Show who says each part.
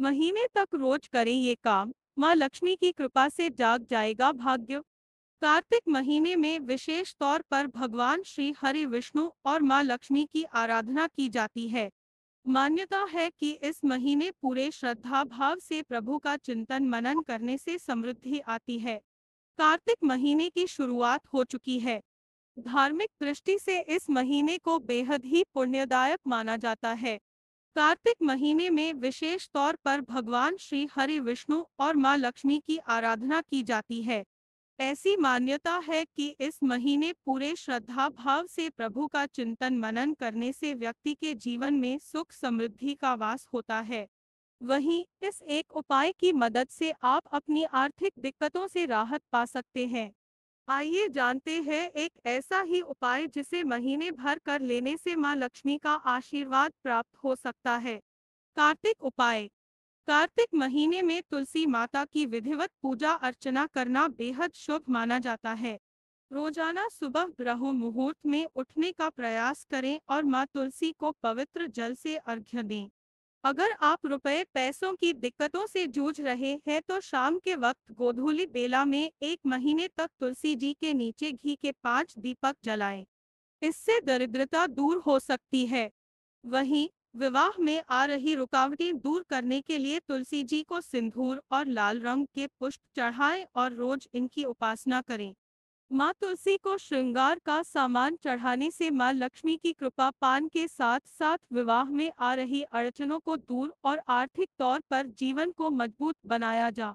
Speaker 1: महीने तक रोज करें ये काम माँ लक्ष्मी की कृपा से जाग जाएगा भाग्य कार्तिक महीने में विशेष तौर पर भगवान श्री हरि विष्णु और माँ लक्ष्मी की आराधना की जाती है मान्यता है कि इस महीने पूरे श्रद्धा भाव से प्रभु का चिंतन मनन करने से समृद्धि आती है कार्तिक महीने की शुरुआत हो चुकी है धार्मिक दृष्टि से इस महीने को बेहद ही पुण्यदायक माना जाता है कार्तिक महीने में विशेष तौर पर भगवान श्री हरि विष्णु और मां लक्ष्मी की आराधना की जाती है ऐसी मान्यता है कि इस महीने पूरे श्रद्धा भाव से प्रभु का चिंतन मनन करने से व्यक्ति के जीवन में सुख समृद्धि का वास होता है वहीं इस एक उपाय की मदद से आप अपनी आर्थिक दिक्कतों से राहत पा सकते हैं आइए जानते हैं एक ऐसा ही उपाय जिसे महीने भर कर लेने से मां लक्ष्मी का आशीर्वाद प्राप्त हो सकता है कार्तिक उपाय कार्तिक महीने में तुलसी माता की विधिवत पूजा अर्चना करना बेहद शुभ माना जाता है रोजाना सुबह ग्रह मुहूर्त में उठने का प्रयास करें और मां तुलसी को पवित्र जल से अर्घ्य दें अगर आप रुपए पैसों की दिक्कतों से जूझ रहे हैं तो शाम के वक्त गोधूली बेला में एक महीने तक तुलसी जी के नीचे घी के पांच दीपक जलाएं। इससे दरिद्रता दूर हो सकती है वहीं विवाह में आ रही रुकावटें दूर करने के लिए तुलसी जी को सिंदूर और लाल रंग के पुष्प चढ़ाएं और रोज इनकी उपासना करें माँ तुलसी को श्रृंगार का सामान चढ़ाने से माँ लक्ष्मी की कृपा पान के साथ साथ विवाह में आ रही अड़चनों को दूर और आर्थिक तौर पर जीवन को मजबूत बनाया जा